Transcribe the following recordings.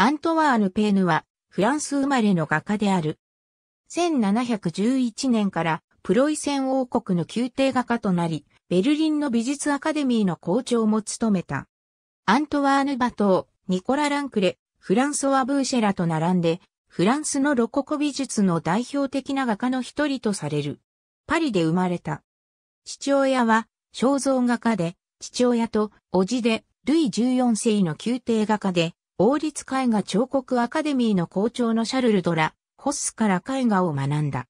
アントワーヌ・ペーヌは、フランス生まれの画家である。1711年からプロイセン王国の宮廷画家となり、ベルリンの美術アカデミーの校長も務めた。アントワーヌ・バトー、ニコラ・ランクレ、フランソワ・ブーシェラと並んで、フランスのロココ美術の代表的な画家の一人とされる。パリで生まれた。父親は肖像画家で、父親と叔父で、ルイ14世の宮廷画家で、王立絵画彫刻アカデミーの校長のシャルル・ドラ、ホッスから絵画を学んだ。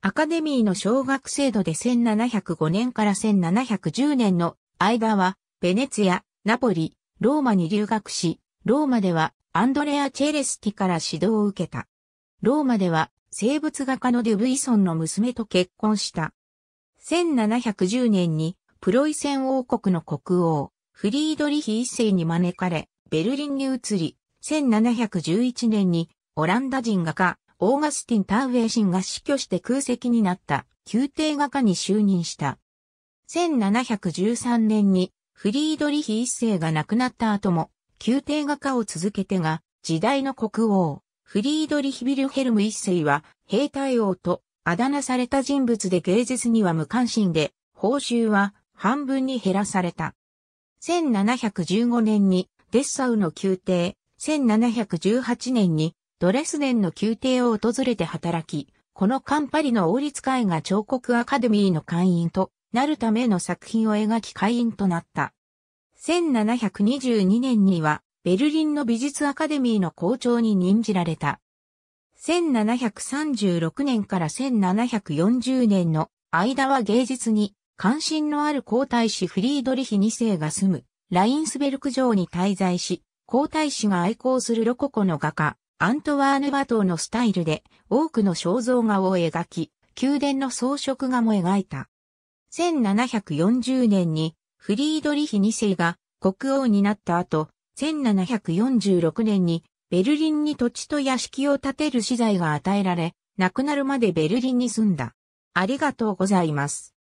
アカデミーの小学制度で1705年から1710年の間は、ベネツィア、ナポリ、ローマに留学し、ローマではアンドレア・チェレスティから指導を受けた。ローマでは生物画家のデュブイソンの娘と結婚した。1710年にプロイセン王国の国王、フリードリヒ一世に招かれ、ベルリンに移り、1711年にオランダ人画家、オーガスティン・ターウェイシンが死去して空席になった宮廷画家に就任した。1713年にフリードリヒ一世が亡くなった後も宮廷画家を続けてが時代の国王フリードリヒ・ビルヘルム一世は兵隊王とあだ名された人物で芸術には無関心で報酬は半分に減らされた。1715年にデッサウの宮廷、1718年にドレスデンの宮廷を訪れて働き、このカンパリの王立会が彫刻アカデミーの会員となるための作品を描き会員となった。1722年にはベルリンの美術アカデミーの校長に任じられた。1736年から1740年の間は芸術に関心のある皇太子フリードリヒ2世が住むラインスベルク城に滞在し、皇太子が愛好するロココの画家、アントワーヌ・バトーのスタイルで多くの肖像画を描き、宮殿の装飾画も描いた。1740年にフリードリヒ2世が国王になった後、1746年にベルリンに土地と屋敷を建てる資材が与えられ、亡くなるまでベルリンに住んだ。ありがとうございます。